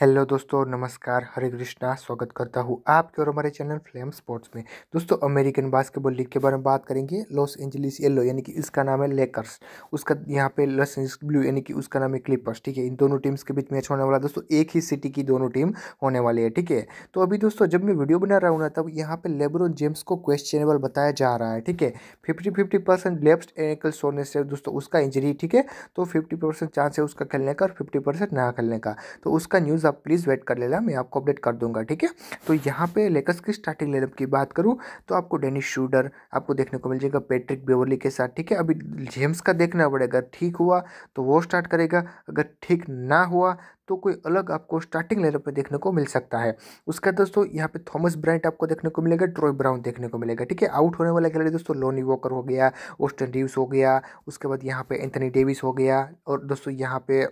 hello दोस्तों नमस्कार हरे कृष्णा स्वागत करता हूँ आपके और हमारे चैनल फ्लेम स्पोर्ट्स में दोस्तों अमेरिकन बास्केटबॉल लीग के बारे में बात करेंगे लॉस एंजलिस येलो यानी कि इसका नाम है लेकर्स उसका यहाँ पे लॉस एंजलिस ब्लू यानी कि उसका नाम है क्लिपर्स ठीक है इन दोनों टीम्स के बीच मैच होने वाला दोस्तों एक ही सिटी की दोनों टीम होने वाली है ठीक है तो अभी दोस्तों जब मैं वीडियो बना रहा हूँ ना तब यहाँ पर लेब्रोन जेम्स को क्वेश्चनेबल बताया जा रहा है ठीक है fifty fifty percent left ankle सोने से दोस्तों उसका इंजरी ठीक है तो फिफ्टी परसेंट चांस है उसका खेलने का और फिफ्टी परसेंट ना खेलने का तो उसका न्यूज़ आप प्लीज़ वेट कर लेना मैं आपको अपडेट कर दूंगा ठीक है तो यहाँ पे लेकर्स की स्टार्टिंग लेनअप की बात करूँ तो आपको डेनिस शूडर आपको देखने को मिल जाएगा पैट्रिक बेवरली के साथ ठीक है अभी जेम्स का देखना पड़ेगा ठीक हुआ तो वो स्टार्ट करेगा अगर ठीक ना हुआ तो कोई अलग आपको स्टार्टिंग लेनअप में देखने को मिल सकता है उसका दोस्तों यहाँ पे थॉमस ब्राइट आपको देखने को मिलेगा ट्रॉय ब्राउन देखने को मिलेगा ठीक है आउट होने वाला खिलाड़ी दोस्तों लोनी वॉकर हो गया ओस्टन रीव्स हो गया उसके बाद यहाँ पे एंथनी डेविस हो गया और दोस्तों यहाँ पे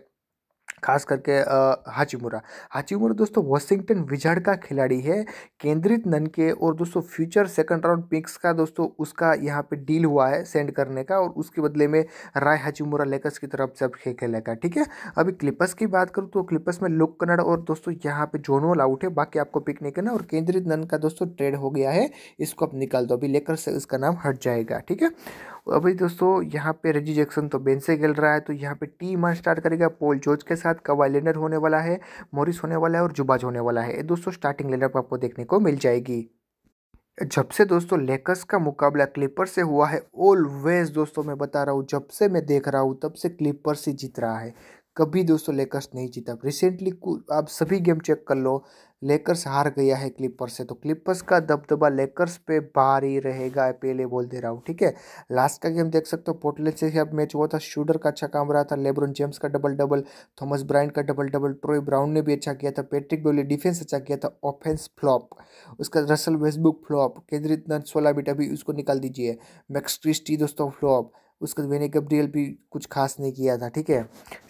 खास करके हाचीमुरा हाचीमुरा दोस्तों वॉशिंगटन विजर्ड का खिलाड़ी है केंद्रित नन के और दोस्तों फ्यूचर सेकंड राउंड पिक्स का दोस्तों उसका यहाँ पे डील हुआ है सेंड करने का और उसके बदले में राय हाचीमुरा लेकर्स की तरफ जब खेलेगा ठीक है अभी क्लिपर्स की बात करूँ तो क्लिपर्स में लोक कन्नड़ और दोस्तों यहाँ पे जोनोल आउट है बाकी आपको पिक नहीं करना और केंद्रित नन का दोस्तों ट्रेड हो गया है इसको आप निकाल दो अभी लेकर से इसका नाम हट जाएगा ठीक है अभी दोस्तों यहाँ पे रजी जैक्सन तो बेन से खेल रहा है तो यहाँ पे टी मार स्टार्ट करेगा पोल जोज के साथ कवाई लेनर होने वाला है मोरिस होने वाला है और जुबाज होने वाला है दोस्तों स्टार्टिंग लेनर आपको देखने को मिल जाएगी जब से दोस्तों लेकर्स का मुकाबला क्लिपर से हुआ है ऑलवेज दोस्तों मैं बता रहा हूँ जब से मैं देख रहा हूँ तब से क्लिपर्स ही जीत रहा है कभी दोस्तों लेकर्स नहीं जीता रिसेंटली आप सभी गेम चेक कर लो लेकर्स हार गया है क्लिपर्स से तो क्लिपर्स का दबदबा लेकर्स पे भारी रहेगा पहले बोल दे रहा हूँ ठीक है लास्ट का गेम देख सकते हो पोर्टलैंड से अब मैच हुआ था शूडर का अच्छा काम रहा था लेब्रोन जेम्स का डबल डबल थॉमस ब्राइन का डबल डबल ट्रोई ब्राउन ने भी अच्छा किया था पैट्रिक बेवली डिफेंस अच्छा किया था ऑफेंस फ्लॉप उसका Russell Westbrook flop Kendrick Nunn सोला बीट अभी उसको निकाल दीजिए मैक्स ट्रिस्टी दोस्तों फ्लॉप उसके वेने गब्रियल भी कुछ खास नहीं किया था ठीक है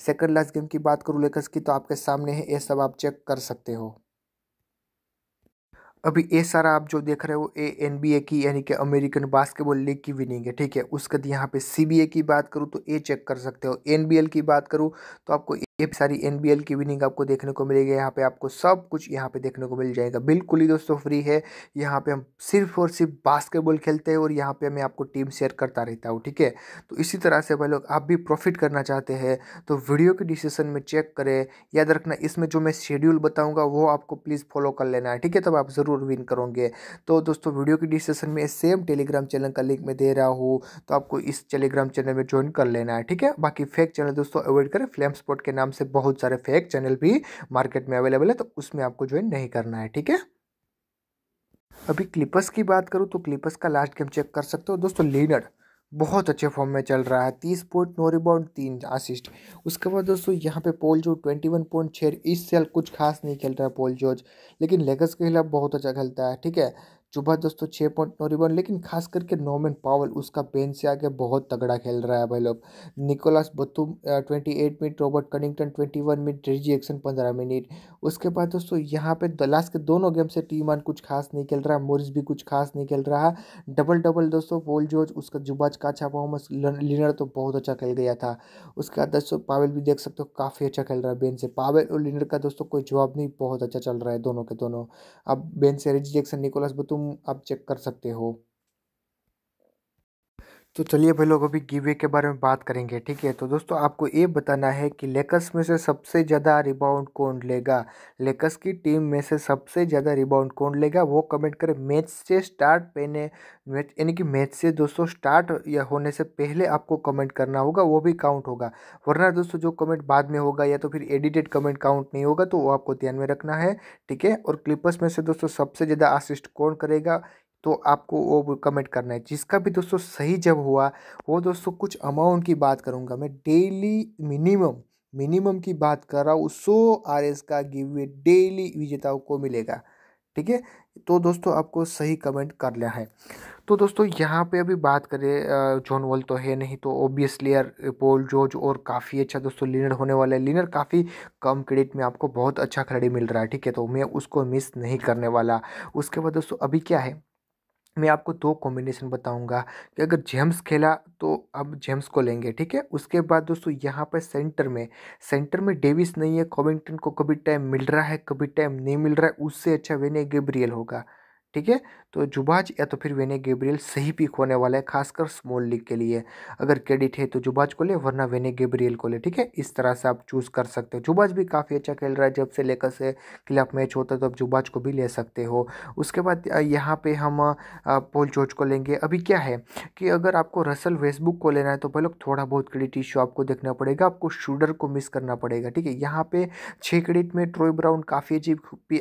सेकंड लास्ट गेम की बात करूँ लेकर्स की तो आपके सामने है ये सब आप चेक कर सकते हो अभी ये सारा आप जो देख रहे हो ए एन बी ए की यानी कि अमेरिकन बास्केटबॉल लीग की विनिंग है ठीक है उसके बाद यहाँ पे सी की बात करूँ तो ये चेक कर सकते हो एन बी एल की बात करूँ तो आपको ये सारी एन की विनिंग आपको देखने को मिलेगी यहाँ पे आपको सब कुछ यहाँ पे देखने को मिल जाएगा बिल्कुल ही दोस्तों फ्री है यहाँ पे हम सिर्फ और सिर्फ बास्केटबॉल खेलते हैं और यहाँ पे मैं आपको टीम शेयर करता रहता हूँ ठीक है तो इसी तरह से भाई लोग आप भी प्रॉफिट करना चाहते हैं तो वीडियो के डिस्क्रिप्शन में चेक करें याद रखना इसमें जो मैं शेड्यूल बताऊँगा वो आपको प्लीज़ फॉलो कर लेना है ठीक है तब आप ज़रूर विन करोगे तो दोस्तों वीडियो के डिस्क्रिप्शन में सेम टेलीग्राम चैनल का लिंक मैं दे रहा हूँ तो आपको इस टेलीग्राम चैनल में ज्वाइन कर लेना है ठीक है बाकी फेक चैनल दोस्तों अवॉइड करें फ्लैम स्पॉट के नाम नाम से बहुत सारे फेक चैनल भी मार्केट में अवेलेबल है तो उसमें आपको ज्वाइन नहीं करना है ठीक है अभी क्लिपस की बात करूँ तो क्लिपस का लास्ट गेम चेक कर सकते हो दोस्तों लीनर बहुत अच्छे फॉर्म में चल रहा है तीस पॉइंट नो रिबाउंड तीन असिस्ट उसके बाद दोस्तों यहाँ पे पोल जो ट्वेंटी वन पॉइंट छः इस साल कुछ खास नहीं खेल रहा है पोल जोज लेकिन लेगस के खिलाफ बहुत अच्छा खेलता है ठीक है जुबा दोस्तों तो छः पॉइंट नौ रिबन लेकिन खास करके नोमन पावल उसका बेंच से आगे बहुत तगड़ा खेल रहा है भाई लोग निकोलस बतूम twenty eight minute Robert Cunnington twenty one minute रिजी एक्शन पंद्रह मिनट उसके बाद दोस्तों यहाँ पे लास्ट के दोनों गेम से टीम वन कुछ खास नहीं खेल रहा मोरिस भी कुछ खास नहीं खेल रहा डबल डबल दोस्तों पोल जॉर्ज उसका जुबाज का अच्छा परफॉर्मेंस लिनर तो बहुत अच्छा खेल गया था उसके बाद दोस्तों पावेल भी देख सकते हो काफ़ी अच्छा खेल रहा है बेन से पावेल और लिनर का दोस्तों कोई जवाब नहीं बहुत अच्छा चल रहा है दोनों के दोनों अब बेन से रिजी एक्शन निकोलस बतूम तुम अब चेक कर सकते हो तो चलिए भाई लोग अभी गिवे के बारे में बात करेंगे ठीक है तो दोस्तों आपको ये बताना है कि लेकर्स में से सबसे ज़्यादा रिबाउंड कौन लेगा लेकर्स की टीम में से सबसे ज़्यादा रिबाउंड कौन लेगा वो कमेंट करें मैच से स्टार्ट पहने मैच यानी कि मैच से दोस्तों स्टार्ट या होने से पहले आपको कमेंट करना होगा वो भी काउंट होगा वरना दोस्तों जो कमेंट बाद में होगा या तो फिर एडिटेड कमेंट काउंट नहीं होगा तो वो आपको ध्यान में रखना है ठीक है और क्लिपर्स में से दोस्तों सबसे ज़्यादा असिस्ट कौन करेगा तो आपको वो कमेंट करना है जिसका भी दोस्तों सही जब हुआ वो दोस्तों कुछ अमाउंट की बात करूँगा मैं डेली मिनिमम मिनिमम की बात कर रहा हूँ सौ आर एस का गिव वे डेली विजेताओं को मिलेगा ठीक है तो दोस्तों आपको सही कमेंट कर लिया है तो दोस्तों यहाँ पे अभी बात करें जॉन वॉल तो है नहीं तो ओबियसली यार पोल जॉर्ज और काफ़ी अच्छा दोस्तों लिनर होने वाला है लिनर काफ़ी कम क्रेडिट में आपको बहुत अच्छा खिलाड़ी मिल रहा है ठीक है तो मैं उसको मिस नहीं करने वाला उसके बाद दोस्तों अभी क्या है मैं आपको दो कॉम्बिनेशन बताऊंगा कि अगर जेम्स खेला तो अब जेम्स को लेंगे ठीक है उसके बाद दोस्तों यहाँ पर सेंटर में सेंटर में डेविस नहीं है कॉविंगटन को कभी टाइम मिल रहा है कभी टाइम नहीं मिल रहा है उससे अच्छा वेने गेब्रियल होगा ठीक है तो जुबाज या तो फिर वेने गेब्रियल सही पिक होने वाला है खासकर स्मॉल लीग के लिए अगर क्रेडिट है तो जुबाज को ले वरना वेने गेब्रियल को ले ठीक है इस तरह से आप चूज़ कर सकते हो जुबाज भी काफ़ी अच्छा खेल रहा है जब से लेकर से क्लब मैच होता है तो आप जुबाज को भी ले सकते हो उसके बाद यहाँ पर हम पोल चोच को लेंगे अभी क्या है कि अगर आपको रसल वेसबुक को लेना है तो पहले थोड़ा बहुत क्रेडिट इश्यू आपको देखना पड़ेगा आपको शूडर को मिस करना पड़ेगा ठीक है यहाँ पे छः क्रेडिट में ट्रोई ब्राउन काफ़ी अच्छी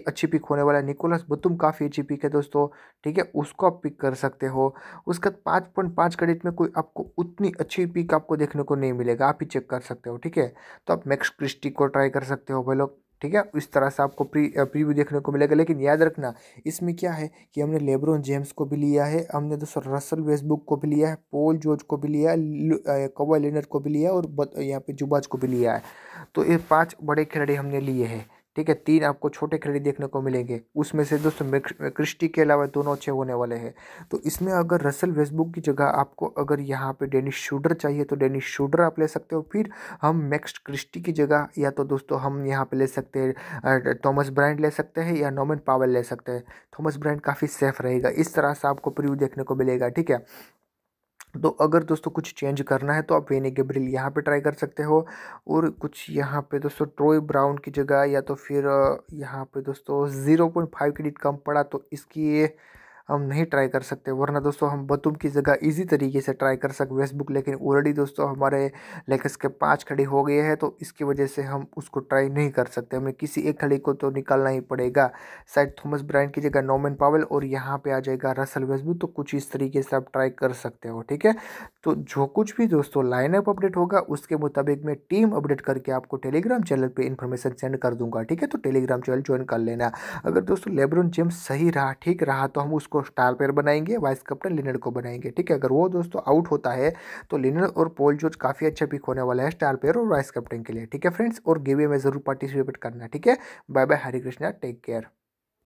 अच्छी पिक होने वाला है निकोलस बतुम काफ़ी अच्छी पिक है तो दोस्तों ठीक है उसको आप पिक कर सकते हो उसके बाद पाँच पॉइंट पाँच क्रेडिट में कोई आपको उतनी अच्छी पिक आपको देखने को नहीं मिलेगा आप ही चेक कर सकते हो ठीक है तो आप मैक्स क्रिस्टी को ट्राई कर सकते हो भाई लोग ठीक है इस तरह से आपको प्री प्रीव्यू देखने को मिलेगा लेकिन याद रखना इसमें क्या है कि हमने लेब्रोन जेम्स को भी लिया है हमने दोस्तों रसल वेसबुक को भी लिया है पोल जॉर्ज को भी लिया है कवा लेनर को भी लिया और यहाँ पे जुबाज को भी लिया है तो ये पांच बड़े खिलाड़ी हमने लिए हैं ठीक है तीन आपको छोटे खिलाड़ी देखने को मिलेंगे उसमें से दोस्तों क्रिस्टी के अलावा दोनों अच्छे होने वाले हैं तो इसमें अगर रसल वेस्टबुक की जगह आपको अगर यहाँ पे डेनिश शूडर चाहिए तो डेनिश शूडर आप ले सकते हो फिर हम मैक्स क्रिस्टी की जगह या तो दोस्तों हम यहाँ पे ले सकते हैं थॉमस ब्रांड ले सकते हैं या नॉमिन पावल ले सकते हैं थॉमस ब्रांड काफ़ी सेफ रहेगा इस तरह से आपको प्रव्यू देखने को मिलेगा ठीक है तो अगर दोस्तों कुछ चेंज करना है तो आप वेने गेब्रिल यहाँ पे ट्राई कर सकते हो और कुछ यहाँ पे दोस्तों ट्रोई ब्राउन की जगह या तो फिर यहाँ पे दोस्तों ज़ीरो पॉइंट फाइव क्रेडिट कम पड़ा तो इसकी हम नहीं ट्राई कर सकते वरना दोस्तों हम बतूम की जगह ईजी तरीके से ट्राई कर सकते बुक लेकिन ऑलरेडी दोस्तों हमारे लेकर्स के पाँच खड़ी हो गए हैं तो इसकी वजह से हम उसको ट्राई नहीं कर सकते हमें किसी एक खड़ी को तो निकालना ही पड़ेगा शायद थॉमस ब्रांड की जगह नोमन पावल और यहाँ पर आ जाएगा रसल वेस्टबुक तो कुछ इस तरीके से आप ट्राई कर सकते हो ठीक है तो जो कुछ भी दोस्तों लाइनअप अपडेट होगा उसके मुताबिक मैं टीम अपडेट करके आपको टेलीग्राम चैनल पर इन्फॉर्मेशन सेंड कर दूंगा ठीक है तो टेलीग्राम चैनल ज्वाइन कर लेना अगर दोस्तों लेब्रोन जेम्स सही रहा ठीक रहा तो हम उसको को स्टार पेयर बनाएंगे वाइस कैप्टन लिनड को बनाएंगे ठीक है अगर वो दोस्तों आउट होता है तो लिनड और पोल जोर्ज काफ़ी अच्छा पिक होने वाला है स्टार पेयर और वाइस कैप्टन के लिए ठीक है फ्रेंड्स और गिवे में जरूर पार्टिसिपेट करना ठीक है bye bye Hare Krishna take care